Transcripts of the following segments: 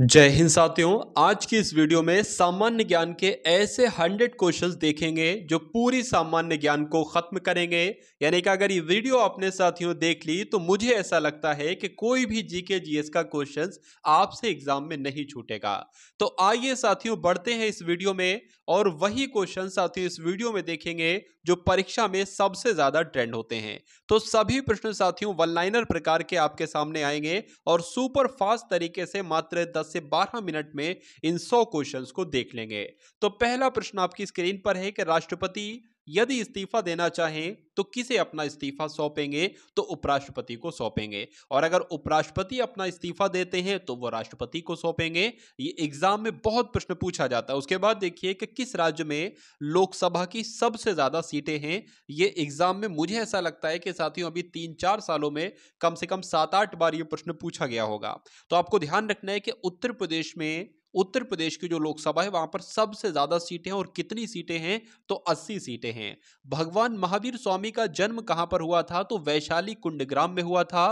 जय हिंद साथियों आज की इस वीडियो में सामान्य ज्ञान के ऐसे हंड्रेड क्वेश्चन देखेंगे जो पूरी सामान्य ज्ञान को खत्म करेंगे यानी कि अगर ये वीडियो आपने साथियों देख ली तो मुझे ऐसा लगता है कि कोई भी जीके जीएस का क्वेश्चन आपसे एग्जाम में नहीं छूटेगा तो आइए साथियों बढ़ते हैं इस वीडियो में और वही क्वेश्चन साथियों इस वीडियो में देखेंगे जो परीक्षा में सबसे ज्यादा ट्रेंड होते हैं तो सभी प्रश्न साथियों वन लाइनर प्रकार के आपके सामने आएंगे और सुपर फास्ट तरीके से मात्र दस 10 से 12 मिनट में इन 100 क्वेश्चंस को देख लेंगे तो पहला प्रश्न आपकी स्क्रीन पर है कि राष्ट्रपति यदि इस्तीफा देना चाहें तो किसे अपना इस्तीफा सौंपेंगे तो उपराष्ट्रपति को सौंपेंगे और अगर उपराष्ट्रपति अपना इस्तीफा देते हैं तो वो राष्ट्रपति को सौंपेंगे ये एग्जाम में बहुत प्रश्न पूछा जाता है उसके बाद देखिए कि किस राज्य में लोकसभा की सबसे ज्यादा सीटें हैं ये एग्जाम में मुझे ऐसा लगता है कि साथियों अभी तीन चार सालों में कम से कम सात आठ बार ये प्रश्न पूछा गया होगा तो आपको ध्यान रखना है कि उत्तर प्रदेश में उत्तर प्रदेश की जो लोकसभा है वहां पर सबसे ज्यादा सीटें हैं और कितनी सीटें हैं तो 80 सीटें हैं भगवान महावीर स्वामी का जन्म कहां पर हुआ था तो वैशाली कुंडग्राम में हुआ था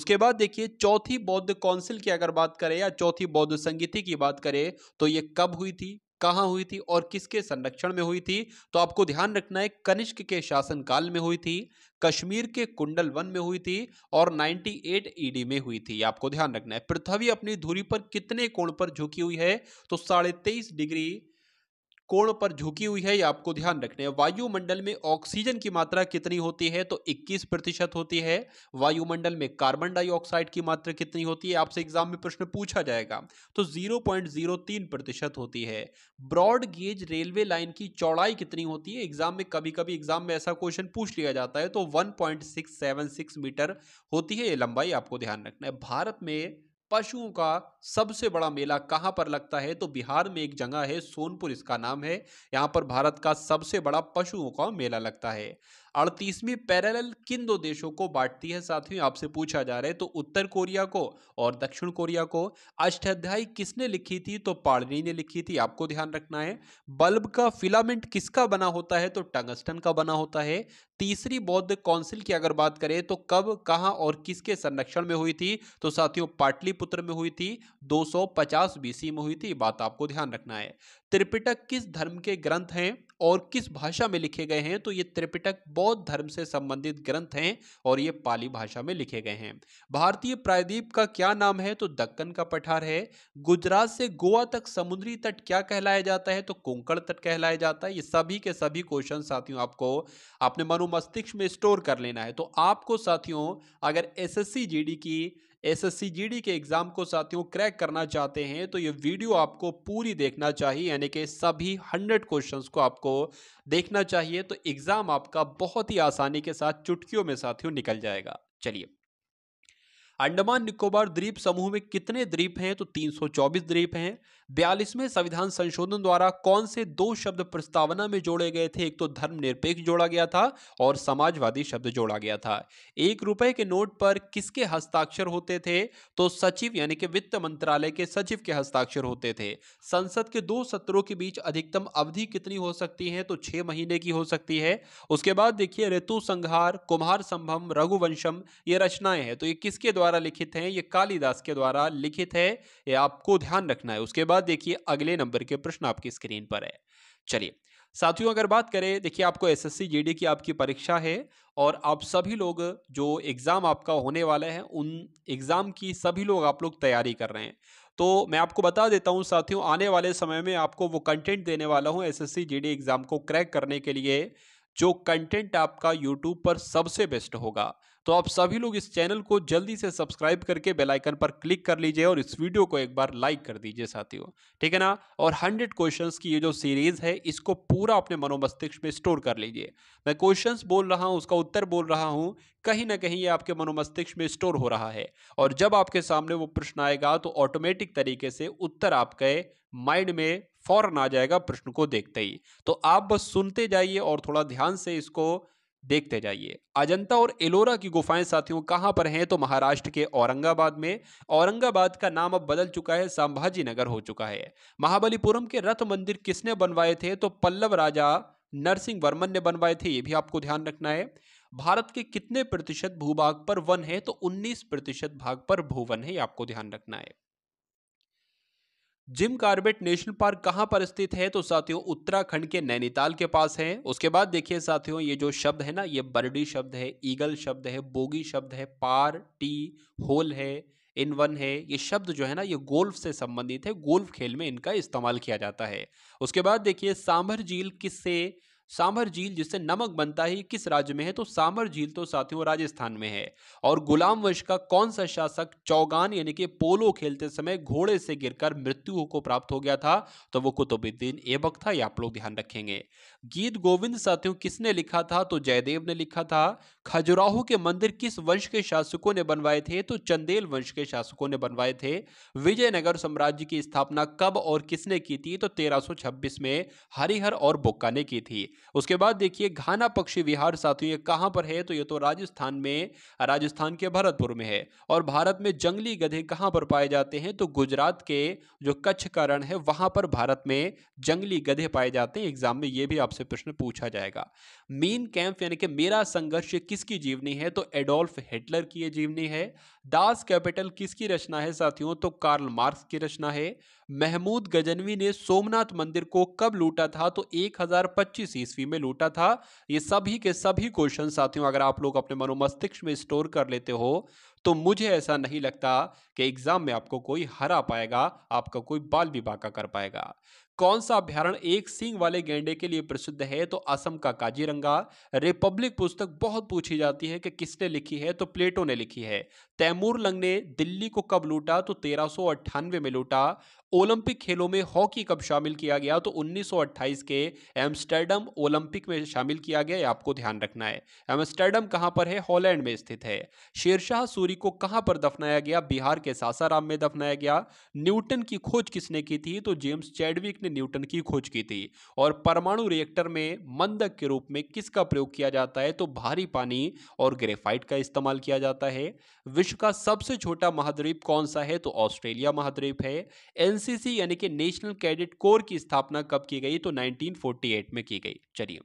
उसके बाद देखिए चौथी बौद्ध काउंसिल की अगर बात करें या चौथी बौद्ध संगीति की बात करें तो ये कब हुई थी कहाँ हुई थी और किसके संरक्षण में हुई थी तो आपको ध्यान रखना है कनिष्क के शासनकाल में हुई थी कश्मीर के कुंडल वन में हुई थी और 98 ईडी में हुई थी आपको ध्यान रखना है पृथ्वी अपनी धुरी पर कितने कोण पर झुकी हुई है तो साढ़े तेईस डिग्री कोण पर झुकी हुई है ये आपको ध्यान रखना है वायुमंडल में ऑक्सीजन की मात्रा कितनी होती है तो 21 प्रतिशत होती है वायुमंडल में कार्बन डाइऑक्साइड की मात्रा कितनी होती है आपसे एग्जाम में प्रश्न पूछा जाएगा तो 0.03 प्रतिशत होती है ब्रॉड गेज रेलवे लाइन की चौड़ाई कितनी होती है एग्जाम में कभी कभी एग्जाम में ऐसा क्वेश्चन पूछ लिया जाता है तो वन मीटर होती है ये लंबाई आपको ध्यान रखना है भारत में पशुओं का सबसे बड़ा मेला कहाँ पर लगता है तो बिहार में एक जगह है सोनपुर इसका नाम है यहाँ पर भारत का सबसे बड़ा पशुओं का मेला लगता है अड़तीसवीं पैरेलल किन दो देशों को बांटती है साथियों आपसे पूछा जा रहा है तो उत्तर कोरिया को और दक्षिण कोरिया को अष्टाध्यायी किसने लिखी थी तो पाड़नी ने लिखी थी आपको ध्यान रखना है बल्ब का फिलामेंट किसका बना होता है तो टंगस्टन का बना होता है तीसरी बौद्ध काउंसिल की अगर बात करें तो कब कहाँ और किसके संरक्षण में हुई थी तो साथियों पाटलिपुत्र में हुई थी दो सौ में हुई थी बात आपको ध्यान रखना है त्रिपिटक किस धर्म के ग्रंथ हैं और किस भाषा में लिखे गए हैं तो ये त्रिपिटक बौद्ध धर्म से संबंधित ग्रंथ हैं और ये पाली भाषा में लिखे गए हैं भारतीय प्रायद्वीप का क्या नाम है तो दक्कन का पठार है गुजरात से गोवा तक समुद्री तट क्या कहलाया जाता है तो कोंकण तट कहलाया जाता है ये सभी के सभी क्वेश्चन साथियों आपको अपने मनोमस्तिष्क में स्टोर कर लेना है तो आपको साथियों अगर एस एस की एसएससी जीडी के एग्जाम को साथियों क्रैक करना चाहते हैं तो ये वीडियो आपको पूरी देखना चाहिए यानी कि सभी हंड्रेड क्वेश्चंस को आपको देखना चाहिए तो एग्जाम आपका बहुत ही आसानी के साथ चुटकियों में साथियों निकल जाएगा चलिए अंडमान निकोबार द्वीप समूह में कितने द्वीप हैं तो 324 द्वीप हैं बयालीसवें संविधान संशोधन द्वारा कौन से दो शब्द प्रस्तावना में जोड़े गए थे एक तो धर्मनिरपेक्ष जोड़ा गया था और समाजवादी शब्द जोड़ा गया था एक रुपए के नोट पर किसके हस्ताक्षर होते थे तो सचिव यानी कि वित्त मंत्रालय के सचिव के हस्ताक्षर होते थे संसद के दो सत्रों के बीच अधिकतम अवधि कितनी हो सकती है तो छह महीने की हो सकती है उसके बाद देखिए ऋतु संहार कुमार संभम रघुवंशम ये रचनाएं हैं तो ये किसके द्वारा द्वारा लिखित हैं ये कालिदास के द्वारा लिखित है ये आपको ध्यान रखना है उसके बाद देखिए अगले नंबर के प्रश्न आपकी स्क्रीन पर है चलिए साथियों अगर बात करें देखिए आपको एसएससी जीडी की आपकी परीक्षा है और आप सभी लोग जो एग्ज़ाम आपका होने वाला है उन एग्ज़ाम की सभी लोग आप लोग तैयारी कर रहे हैं तो मैं आपको बता देता हूं साथियों आने वाले समय में आपको वो कंटेंट देने वाला हूं एसएससी जीडी एग्ज़ाम को क्रैक करने के लिए जो कंटेंट आपका यूट्यूब पर सबसे बेस्ट होगा तो आप सभी लोग इस चैनल को जल्दी से सब्सक्राइब करके बेल आइकन पर क्लिक कर लीजिए और इस वीडियो को एक बार लाइक कर दीजिए साथियों ठीक है ना और 100 क्वेश्चंस की ये जो सीरीज है इसको पूरा अपने मनोमस्तिष्क में स्टोर कर लीजिए मैं क्वेश्चंस बोल रहा हूँ उसका उत्तर बोल रहा हूँ कहीं ना कहीं ये आपके मनोमस्तिष्क में स्टोर हो रहा है और जब आपके सामने वो प्रश्न आएगा तो ऑटोमेटिक तरीके से उत्तर आपके माइंड में फौरन आ जाएगा प्रश्न को देखते ही तो आप बस सुनते जाइए और थोड़ा ध्यान से इसको देखते जाइए अजंता और एलोरा की गुफाएं साथियों कहां पर हैं तो महाराष्ट्र के औरंगाबाद में औरंगाबाद का नाम अब बदल चुका है संभाजी नगर हो चुका है महाबलीपुरम के रथ मंदिर किसने बनवाए थे तो पल्लव राजा नरसिंह वर्मन ने बनवाए थे ये भी आपको ध्यान रखना है भारत के कितने प्रतिशत भूभाग पर वन है तो 19 प्रतिशत भाग पर भूवन है ये आपको ध्यान रखना है जिम कार्बेट नेशनल पार्क कहाँ पर स्थित है तो साथियों उत्तराखंड के नैनीताल के पास है उसके बाद देखिए साथियों ये जो शब्द है ना ये बर्डी शब्द है ईगल शब्द है बोगी शब्द है पार टी होल है इन वन है ये शब्द जो है ना ये गोल्फ से संबंधित है गोल्फ खेल में इनका इस्तेमाल किया जाता है उसके बाद देखिए सांभर झील किससे सांभर झील जिससे नमक बनता है किस राज्य में है तो सांभर झील तो साथियों राजस्थान में है और गुलाम वंश का कौन सा शासक चौगान यानी कि पोलो खेलते समय घोड़े से गिरकर मृत्यु को प्राप्त हो गया था तो वो कुतुबुद्दीन ऐबक था ये आप लोग ध्यान रखेंगे गीत गोविंद साथियों किसने लिखा था तो जयदेव ने लिखा था खजुराहो के मंदिर किस वंश के शासकों ने बनवाए थे तो चंदेल वंश के शासकों ने बनवाए थे विजयनगर साम्राज्य की स्थापना कब और किसने की थी तो छब्बीस में हरिहर और बुक्का ने की थी उसके बाद देखिए घाना पक्षी विहार साथियों ये कहाँ पर है तो ये तो राजस्थान में राजस्थान के भरतपुर में है और भारत में जंगली गधे कहाँ पर पाए जाते हैं तो गुजरात के जो कच्छ का रण है वहाँ पर भारत में जंगली गधे पाए जाते हैं एग्जाम में ये भी आपसे प्रश्न पूछा जाएगा मीन कैंप यानी कि मेरा संघर्ष किसकी जीवनी है तो एडोल्फ हिटलर की ये जीवनी है दास कैपिटल किसकी रचना है साथियों तो कार्ल मार्क्स की रचना है महमूद गजनवी ने सोमनाथ मंदिर को कब लूटा था तो एक हजार ईस्वी में लूटा था ये सभी के सभी क्वेश्चन साथियों अगर आप लोग अपने मनोमस्तिष्क में स्टोर कर लेते हो तो मुझे ऐसा नहीं लगता कि एग्जाम में आपको कोई हरा पाएगा आपका कोई बाल भी बाका कर पाएगा कौन सा अभ्यारण एक सिंह वाले गेंडे के लिए प्रसिद्ध है तो असम का काजीरंगा रिपब्लिक पुस्तक बहुत पूछी जाती है कि किसने लिखी है तो प्लेटो ने लिखी है तैमूर लंग ने दिल्ली को कब लूटा तो तेरह में लूटा ओलंपिक खेलों में हॉकी कब शामिल किया गया तो 1928 के एम्स्टर्डम ओलंपिक में शामिल किया गया ये आपको ध्यान रखना है एम्स्टर्डम कहां पर है हॉलैंड में स्थित है शेरशाह सूरी को कहां पर दफनाया गया बिहार के सासाराम में दफनाया गया न्यूटन की खोज किसने की थी तो जेम्स चैडविक ने न्यूटन की खोज की थी और परमाणु रिएक्टर में मंदक के रूप में किसका प्रयोग किया जाता है तो भारी पानी और ग्रेफाइट का इस्तेमाल किया जाता है विश्व का सबसे छोटा महाद्वीप कौन सा है तो ऑस्ट्रेलिया महाद्वीप है एन एनसीसी यानी कि नेशनल कैडेट कोर की स्थापना कब की गई तो 1948 में की गई चलिए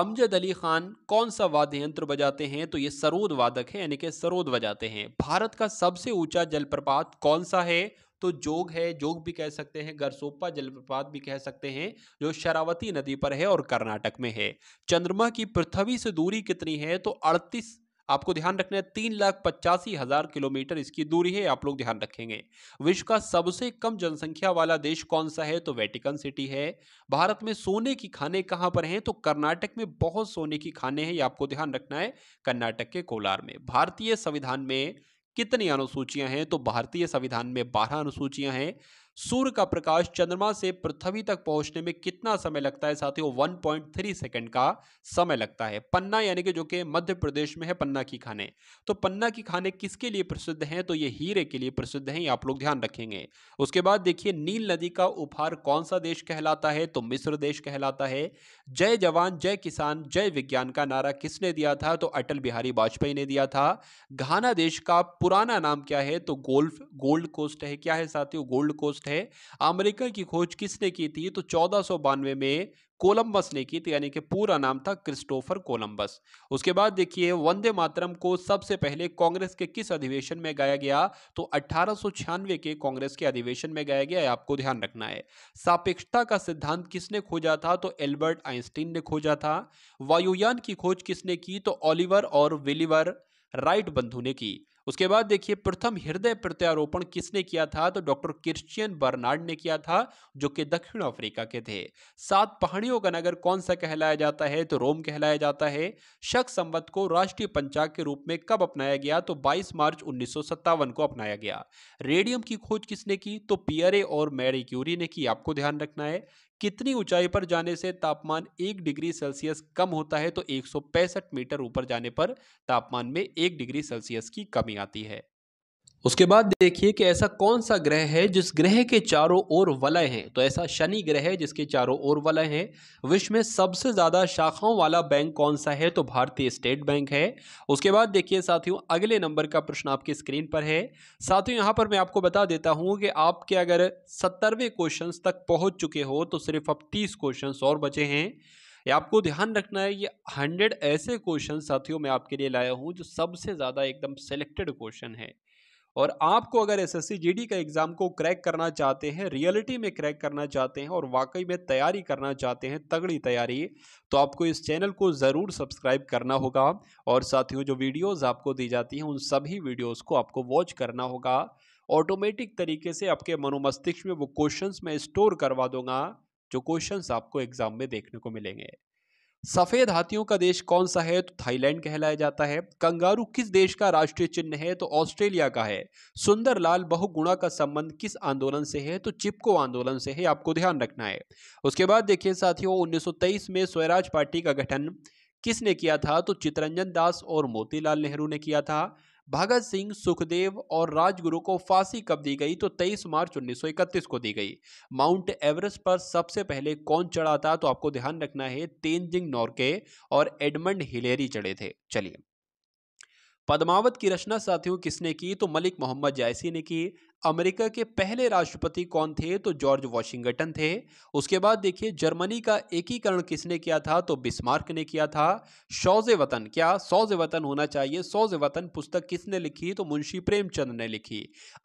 अमजद अली खान कौन सा वाद्य यंत्र बजाते हैं तो ये सरोद वादक है यानी कि सरोद बजाते हैं भारत का सबसे ऊंचा जलप्रपात कौन सा है तो जोग है जोग भी कह सकते हैं गरसोपा जलप्रपात भी कह सकते हैं जो शरावती नदी पर है और कर्नाटक में है चंद्रमा की पृथ्वी से दूरी कितनी है तो अड़तीस आपको ध्यान रखना है तीन लाख पचासी हजार किलोमीटर इसकी दूरी है आप लोग ध्यान रखेंगे विश्व का सबसे कम जनसंख्या वाला देश कौन सा है तो वेटिकन सिटी है भारत में सोने की खाने कहां पर हैं तो कर्नाटक में बहुत सोने की खाने हैं ये आपको ध्यान रखना है कर्नाटक के कोलार में भारतीय संविधान में कितनी अनुसूचियां हैं तो भारतीय संविधान में बारह अनुसूचियां हैं सूर्य का प्रकाश चंद्रमा से पृथ्वी तक पहुंचने में कितना समय लगता है साथियों 1.3 सेकंड का समय लगता है पन्ना यानी कि जो कि मध्य प्रदेश में है पन्ना की खाने तो पन्ना की खाने किसके लिए प्रसिद्ध हैं तो ये हीरे के लिए प्रसिद्ध हैं ये आप लोग ध्यान रखेंगे उसके बाद देखिए नील नदी का उपहार कौन सा देश कहलाता है तो मिस्र देश कहलाता है जय जवान जय किसान जय विज्ञान का नारा किसने दिया था तो अटल बिहारी वाजपेयी ने दिया था घाना देश का पुराना नाम क्या है तो गोल्फ गोल्ड कोस्ट है क्या है साथियों गोल्ड कोस्ट दोस्त है अमेरिका की खोज किसने की थी तो चौदह में कोलंबस ने की थी यानी कि पूरा नाम था क्रिस्टोफर कोलंबस उसके बाद देखिए वंदे मातरम को सबसे पहले कांग्रेस के किस अधिवेशन में गाया गया तो अठारह के कांग्रेस के अधिवेशन में गाया गया आपको ध्यान रखना है सापेक्षता का सिद्धांत किसने खोजा था तो एल्बर्ट आइंस्टीन ने खोजा था वायुयान की खोज किसने की तो ऑलिवर और विलीवर राइट बंधु ने की उसके बाद देखिए प्रथम हृदय प्रत्यारोपण किसने किया था तो डॉक्टर क्रिश्चियन बर्नार्ड ने किया था जो कि दक्षिण अफ्रीका के थे सात पहाड़ियों का नगर कौन सा कहलाया जाता है तो रोम कहलाया जाता है शक संवत को राष्ट्रीय पंचाग के रूप में कब अपनाया गया तो 22 मार्च उन्नीस को अपनाया गया रेडियम की खोज किसने की तो पियरे और मैरी क्यूरी ने की आपको ध्यान रखना है कितनी ऊंचाई पर जाने से तापमान एक डिग्री सेल्सियस कम होता है तो एक मीटर ऊपर जाने पर तापमान में एक डिग्री सेल्सियस की कमी आती है उसके बाद देखिए कि ऐसा कौन सा ग्रह है जिस ग्रह के चारों ओर वलय हैं तो ऐसा शनि ग्रह है जिसके चारों ओर वलय हैं विश्व में सबसे ज़्यादा शाखाओं वाला बैंक कौन सा है तो भारतीय स्टेट बैंक है उसके बाद देखिए साथियों अगले नंबर का प्रश्न आपकी स्क्रीन पर है साथियों यहाँ पर मैं आपको बता देता हूँ कि आपके अगर सत्तरवें क्वेश्चन तक पहुँच चुके हो तो सिर्फ अब तीस क्वेश्चन और बचे हैं ये आपको ध्यान रखना है ये हंड्रेड ऐसे क्वेश्चन साथियों मैं आपके लिए लाया हूँ जो सबसे ज़्यादा एकदम सेलेक्टेड क्वेश्चन है और आपको अगर एस एस का एग्ज़ाम को क्रैक करना चाहते हैं रियलिटी में क्रैक करना चाहते हैं और वाकई में तैयारी करना चाहते हैं तगड़ी तैयारी तो आपको इस चैनल को ज़रूर सब्सक्राइब करना होगा और साथियों जो वीडियोज़ आपको दी जाती हैं उन सभी वीडियोज़ को आपको वॉच करना होगा ऑटोमेटिक तरीके से आपके मनोमस्तिष्क में वो क्वेश्चन मैं स्टोर करवा दूंगा जो क्वेश्चन आपको एग्ज़ाम में देखने को मिलेंगे सफेद हाथियों का देश कौन सा है तो थाईलैंड कहलाया जाता है कंगारू किस देश का राष्ट्रीय चिन्ह है तो ऑस्ट्रेलिया का है सुंदरलाल बहुगुणा का संबंध किस आंदोलन से है तो चिपको आंदोलन से है आपको ध्यान रखना है उसके बाद देखिए साथियों 1923 में स्वराज पार्टी का गठन किसने किया था तो चितरंजन दास और मोतीलाल नेहरू ने किया था भगत सिंह सुखदेव और राजगुरु को फांसी कब दी गई तो 23 मार्च 1931 को दी गई माउंट एवरेस्ट पर सबसे पहले कौन चढ़ा था तो आपको ध्यान रखना है तेनजिंग नॉर्के और एडमंड हिलेरी चढ़े थे चलिए पद्मावत की रचना साथियों किसने की तो मलिक मोहम्मद जायसी ने की अमेरिका के पहले राष्ट्रपति कौन थे तो जॉर्ज वॉशिंगटन थे उसके बाद देखिए जर्मनी का एकीकरण किसने किया था तो बिस्मार्क ने किया था शौज वतन क्या सौज वतन होना चाहिए सौज वतन पुस्तक किसने लिखी तो मुंशी प्रेमचंद ने लिखी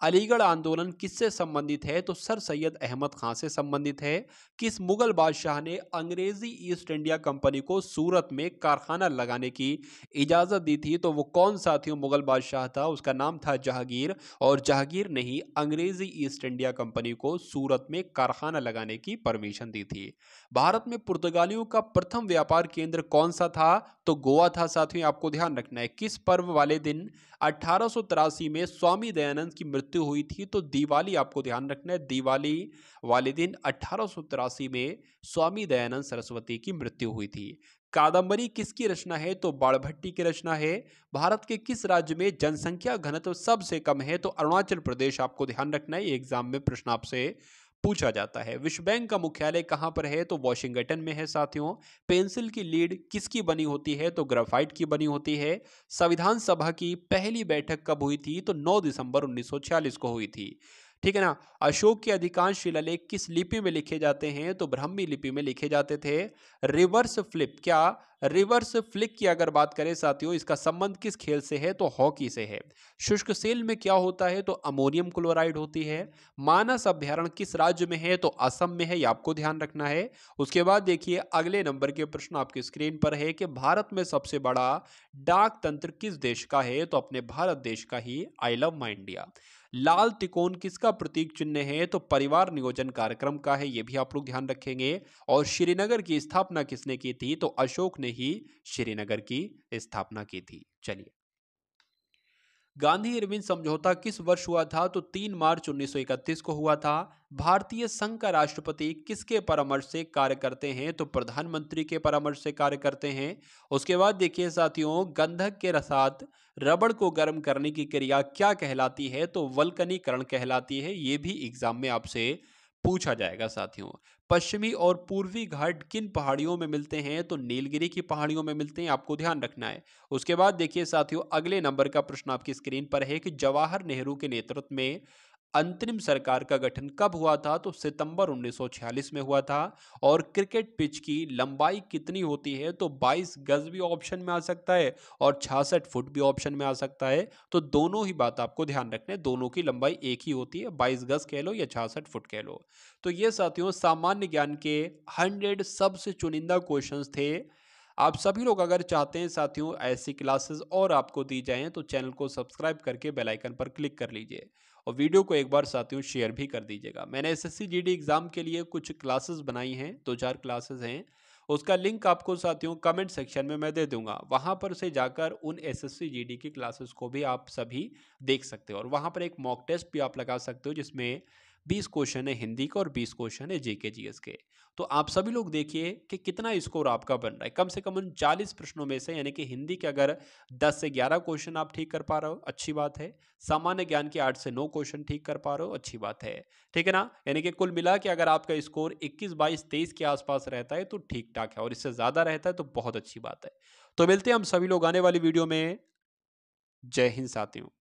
अलीगढ़ आंदोलन किससे संबंधित है तो सर सैयद अहमद खां से संबंधित है किस मुगल बादशाह ने अंग्रेजी ईस्ट इंडिया कंपनी को सूरत में कारखाना लगाने की इजाज़त दी थी तो वो कौन साथियों मुगल बादशाह था उसका नाम था जहांगीर और जहांगीर नहीं अंग्रेजी ईस्ट इंडिया कंपनी को सूरत में कारखाना लगाने की परमिशन दी थी भारत में पुर्तगालियों का प्रथम व्यापार केंद्र कौन सा था तो गोवा था साथियों आपको ध्यान रखना है किस पर्व वाले दिन अठारह में स्वामी दयानंद की मृत्यु हुई थी तो दिवाली आपको ध्यान रखना है दिवाली वाले दिन अठारह में स्वामी दयानंद सरस्वती की मृत्यु हुई थी कादंबरी किसकी रचना है तो बाड़भट्टी की रचना है भारत के किस राज्य में जनसंख्या घनत्व सबसे कम है तो अरुणाचल प्रदेश आपको ध्यान रखना है एग्जाम में प्रश्न आपसे पूछा जाता है विश्व बैंक का मुख्यालय कहाँ पर है तो वॉशिंगटन में है साथियों पेंसिल की लीड किसकी बनी होती है तो ग्राफाइट की बनी होती है संविधान सभा की पहली बैठक कब हुई थी तो 9 दिसंबर 1946 को हुई थी ठीक है ना अशोक के अधिकांश शिलालेख किस लिपि में लिखे जाते हैं तो ब्राह्मी लिपि में लिखे जाते थे रिवर्स फ्लिप क्या रिवर्स फ्लिक की अगर बात करें साथियों इसका संबंध किस खेल से है तो हॉकी से है शुष्क सेल में क्या होता है तो अमोनियम क्लोराइड होती है मानस अभ्यारण किस राज्य में है तो असम में है ये आपको ध्यान रखना है उसके बाद देखिए अगले नंबर के प्रश्न आपकी स्क्रीन पर है कि भारत में सबसे बड़ा डाक तंत्र किस देश का है तो अपने भारत देश का ही आई लव माई इंडिया लाल तिकोन किसका प्रतीक चिन्ह है तो परिवार नियोजन कार्यक्रम का है ये भी आप लोग ध्यान रखेंगे और श्रीनगर की स्थापना किसने की थी तो अशोक ने ही श्रीनगर की स्थापना की थी चलिए गांधी इरविन समझौता किस वर्ष हुआ था तो 3 मार्च 1931 को हुआ था भारतीय संघ का राष्ट्रपति किसके परामर्श से कार्य करते हैं तो प्रधानमंत्री के परामर्श से कार्य करते हैं उसके बाद देखिए साथियों गंधक के रसात रबड़ को गर्म करने की क्रिया क्या कहलाती है तो वल्कनीकरण कहलाती है ये भी एग्जाम में आपसे पूछा जाएगा साथियों पश्चिमी और पूर्वी घाट किन पहाड़ियों में मिलते हैं तो नीलगिरी की पहाड़ियों में मिलते हैं आपको ध्यान रखना है उसके बाद देखिए साथियों अगले नंबर का प्रश्न आपकी स्क्रीन पर है कि जवाहर नेहरू के नेतृत्व में अंतरिम सरकार का गठन कब हुआ था तो सितंबर 1946 में हुआ था और क्रिकेट पिच की लंबाई कितनी होती है तो 22 गज भी ऑप्शन में आ सकता है और 66 फुट भी ऑप्शन में आ सकता है तो दोनों ही बात आपको ध्यान रखना है दोनों की लंबाई एक ही होती है 22 गज कह लो या 66 फुट कह लो तो ये साथियों सामान्य ज्ञान के हंड्रेड सबसे चुनिंदा क्वेश्चन थे आप सभी लोग अगर चाहते हैं साथियों ऐसी क्लासेस और आपको दी जाएं तो चैनल को सब्सक्राइब करके बेल आइकन पर क्लिक कर लीजिए और वीडियो को एक बार साथियों शेयर भी कर दीजिएगा मैंने एसएससी जीडी एग्ज़ाम के लिए कुछ क्लासेस बनाई हैं दो चार क्लासेस हैं उसका लिंक आपको साथियों कमेंट सेक्शन में मैं दे दूंगा वहाँ पर से जाकर उन एसएससी जीडी की क्लासेस को भी आप सभी देख सकते हो और वहाँ पर एक मॉक टेस्ट भी आप लगा सकते हो जिसमें बीस क्वेश्चन है हिंदी के और बीस क्वेश्चन है जेके जी के तो आप सभी लोग देखिए कि कितना स्कोर आपका बन रहा है कम से कम उन चालीस प्रश्नों में से यानी कि हिंदी के अगर दस से ग्यारह क्वेश्चन आप ठीक कर पा रहे हो अच्छी बात है सामान्य ज्ञान के आठ से नौ क्वेश्चन ठीक कर पा रहे हो अच्छी बात है ठीक है ना यानी कि कुल मिला के अगर आपका स्कोर इक्कीस बाईस तेईस के आसपास रहता है तो ठीक ठाक है और इससे ज़्यादा रहता है तो बहुत अच्छी बात है तो मिलते हैं हम सभी लोग आने वाली वीडियो में जय हिंद साथियों